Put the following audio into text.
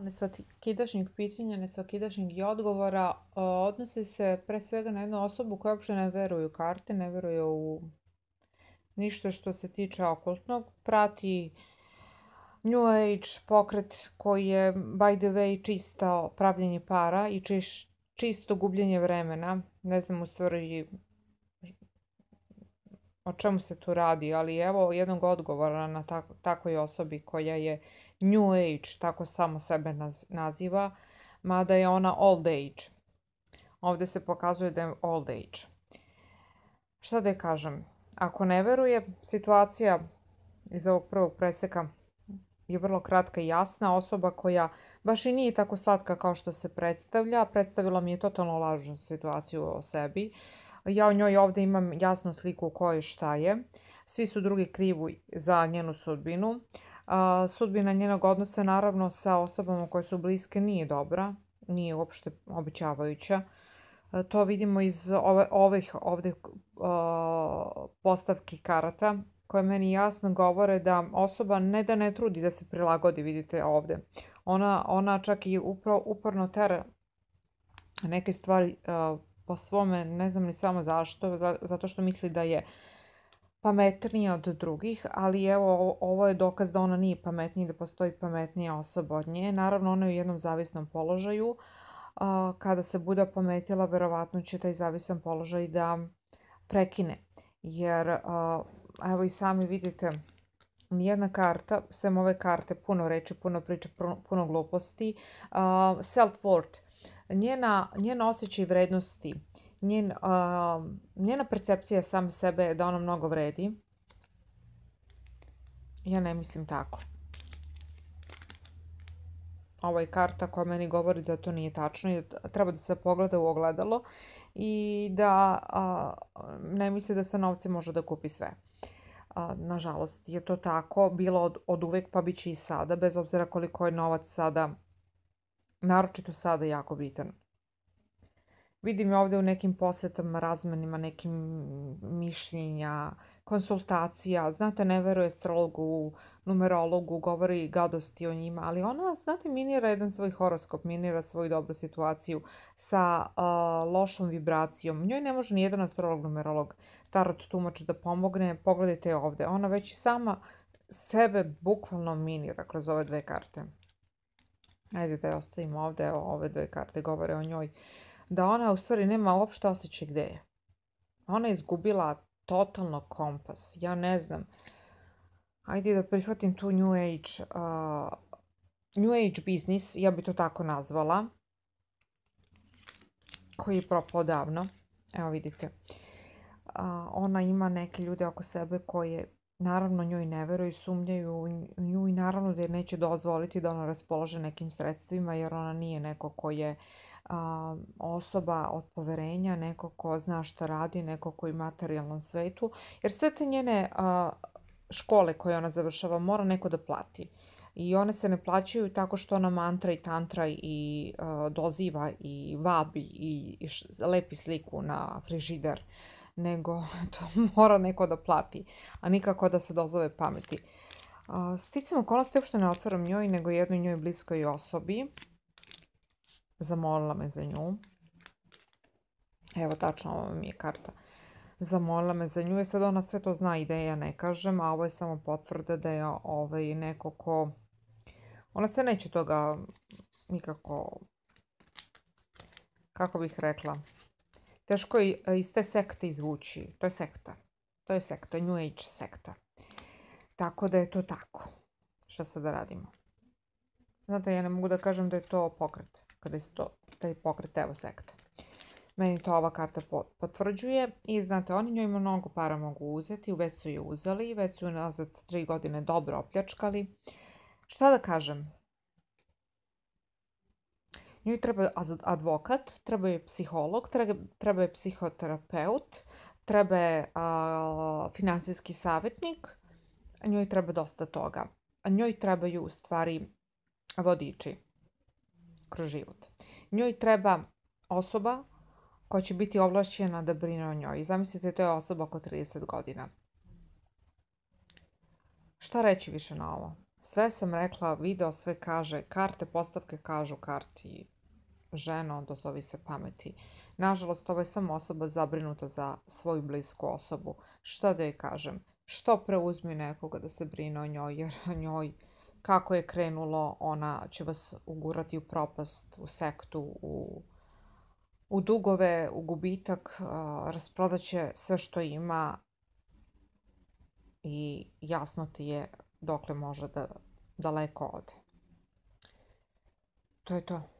Nesvakidašnjeg pitanja, nesvakidašnjeg i odgovora odnosi se pre svega na jednu osobu koja uopće ne veruje u karte, ne veruje u ništa što se tiče okultnog. Prati New Age pokret koji je by the way čista pravljenje para i čisto gubljenje vremena. Ne znam u stvari o čemu se tu radi, ali evo jednog odgovora na takvoj osobi koja je New Age, tako samo sebe naziva, mada je ona Old Age. Ovdje se pokazuje da je Old Age. Šta da je kažem? Ako ne veruje, situacija iz ovog prvog preseka je vrlo kratka i jasna. Osoba koja baš i nije tako slatka kao što se predstavlja, predstavila mi je totalno lažnu situaciju o sebi. Ja u njoj ovdje imam jasnu sliku koje šta je. Svi su drugi krivu za njenu sudbinu sudbina njenog odnosa naravno sa osobama koje su bliske nije dobra, nije uopšte običavajuća. to vidimo iz ovih ovdje postavki karata koje meni jasno govore da osoba ne da ne trudi da se prilagodi, vidite ovdje. Ona, čak i uporno tera neke stvari po svome, ne znam ni samo zašto, zato što misli da je pametnija od drugih, ali evo ovo je dokaz da ona nije pametnija, da postoji pametnija osoba od nje. Naravno ona je u jednom zavisnom položaju, kada se bude pametila, verovatno će taj zavisan položaj da prekine. Jer evo i sami vidite, nijedna karta, sem ove karte, puno reči, puno priče, puno gluposti, self-worth, njena osjećaj vrednosti, njen, um, njena percepcija sam sebe je da ona mnogo vredi. Ja ne mislim tako. Ovo je karta koja meni govori da to nije tačno i da treba da se pogleda u ogledalo i da ne misli da se novce može da kupi sve. nažalost je to tako bilo od, od uvek pa bit će i sada bez obzira koliko je novac sada naročito sada jako bitan Vidim ovdje u nekim posjetama, razmenima, nekim mišljenja, konsultacija. Znate, ne veruje astrologu, numerologu, govori gadosti o njima, ali ona, znate, minira jedan svoj horoskop, minira svoju dobru situaciju sa lošom vibracijom. Njoj ne može ni jedan astrolog, numerolog, tarot tumač da pomogne. Pogledajte ovdje, ona već i sama sebe bukvalno minira kroz ove dve karte. Ajde da je ostavimo ovdje, ove dve karte govore o njoj da ona u stvari nema uopšte osjećaj gdje je. Ona je izgubila totalno kompas. Ja ne znam. Ajde da prihvatim tu New Age. New Age biznis, ja bi to tako nazvala. Koji je propao davno. Evo vidite. ona ima neke ljude oko sebe koje naravno njoj ne veruju i sumnjaju u nju i naravno da je neće dozvoliti da ona raspolože nekim sredstvima jer ona nije neko ko je osoba od poverenja, neko ko zna što radi, neko ko je u materijalnom svetu. Jer sve te njene škole koje ona završava mora neko da plati. I one se ne plaćaju tako što ona mantra i tantra i doziva i vabi i, lepi sliku na frižider nego to mora neko da plati, a nikako da se dozove pameti. Sticam okolnosti, uopšte ne otvaram njoj, nego jednoj njoj bliskoj osobi. Zamolila me za nju. Evo, tačno, ovo mi je karta. Zamolila me za nju i sad ona sve to zna i da ja ne kažem, a ovo je samo potvrda da je ovaj neko ko... Ona se neće toga nikako... Kako bih rekla? teško je iz te sekte izvući. To je sekta. To je sekta, New Age sekta. Tako da je to tako. Šta sada da radimo? Znate, ja ne mogu da kažem da je to pokret. Kada je to, pokret, evo sekta. Meni to ova karta potvrđuje i znate, oni njoj mnogo para mogu uzeti, već su je uzeli, već su je nazad tri godine dobro opljačkali. Šta da kažem, Njoj treba advokat, treba je psiholog, treba je psihoterapeut, treba je finansijski savjetnik, njoj treba dosta toga. Njoj trebaju u stvari vodiči kroz život. Njoj treba osoba koja će biti ovlašćena da brine o njoj. Zamislite, to je osoba oko 30 godina. Šta reći više na ovo? Sve sam rekla, video sve kaže, karte, postavke kažu karti žena, onda zove se pameti. Nažalost, ovo je samo osoba zabrinuta za svoju blisku osobu. Šta da joj kažem? Što preuzmi nekoga da se brine o njoj, jer o njoj kako je krenulo, ona će vas ugurati u propast, u sektu, u, u dugove, u gubitak, rasprodat će sve što ima i jasno ti je dokle može da daleko ode. To je to.